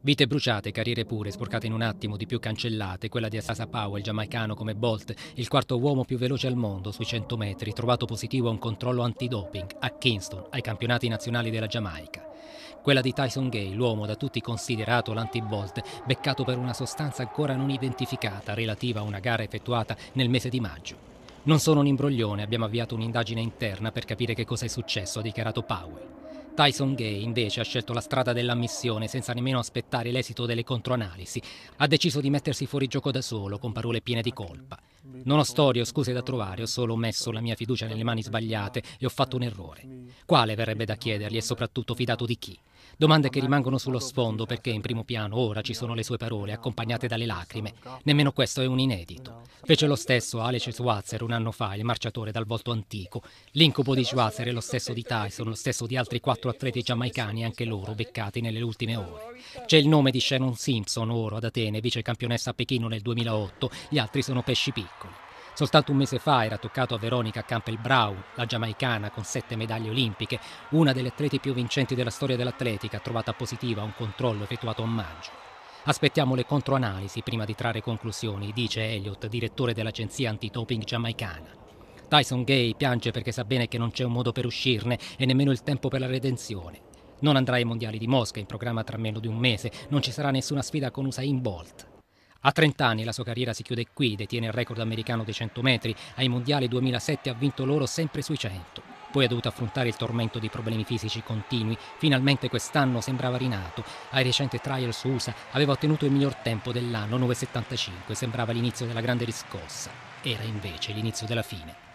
Vite bruciate, carriere pure, sporcate in un attimo, di più cancellate, quella di Asasa Powell, giamaicano come Bolt, il quarto uomo più veloce al mondo sui 100 metri, trovato positivo a un controllo antidoping a Kingston, ai campionati nazionali della Giamaica. Quella di Tyson Gay, l'uomo da tutti considerato l'anti-Bolt, beccato per una sostanza ancora non identificata relativa a una gara effettuata nel mese di maggio. Non sono un imbroglione, abbiamo avviato un'indagine interna per capire che cosa è successo, ha dichiarato Powell. Tyson Gay invece ha scelto la strada dell'ammissione senza nemmeno aspettare l'esito delle controanalisi. Ha deciso di mettersi fuori gioco da solo con parole piene di colpa. Non ho storie o scuse da trovare, ho solo messo la mia fiducia nelle mani sbagliate e ho fatto un errore. Quale verrebbe da chiedergli e soprattutto fidato di chi? Domande che rimangono sullo sfondo perché in primo piano ora ci sono le sue parole accompagnate dalle lacrime. Nemmeno questo è un inedito. Fece lo stesso Alice Schwarzer un anno fa, il marciatore dal volto antico. L'incubo di Schwarzer è lo stesso di Tyson, lo stesso di altri quattro atleti giamaicani, anche loro beccati nelle ultime ore. C'è il nome di Shannon Simpson, oro ad Atene, vice campionessa a Pechino nel 2008, gli altri sono pesci picchi piccoli. Soltanto un mese fa era toccato a Veronica campbell Brown, la giamaicana con sette medaglie olimpiche, una delle atleti più vincenti della storia dell'atletica, trovata positiva a un controllo effettuato a maggio. Aspettiamo le controanalisi prima di trarre conclusioni, dice Elliot, direttore dell'agenzia antitoping giamaicana. Tyson Gay piange perché sa bene che non c'è un modo per uscirne e nemmeno il tempo per la redenzione. Non andrà ai mondiali di Mosca in programma tra meno di un mese, non ci sarà nessuna sfida con Usain Bolt. A 30 anni la sua carriera si chiude qui, detiene il record americano dei 100 metri, ai mondiali 2007 ha vinto l'oro sempre sui 100. Poi ha dovuto affrontare il tormento di problemi fisici continui, finalmente quest'anno sembrava rinato. Ai recenti trials USA aveva ottenuto il miglior tempo dell'anno 9.75, sembrava l'inizio della grande riscossa, era invece l'inizio della fine.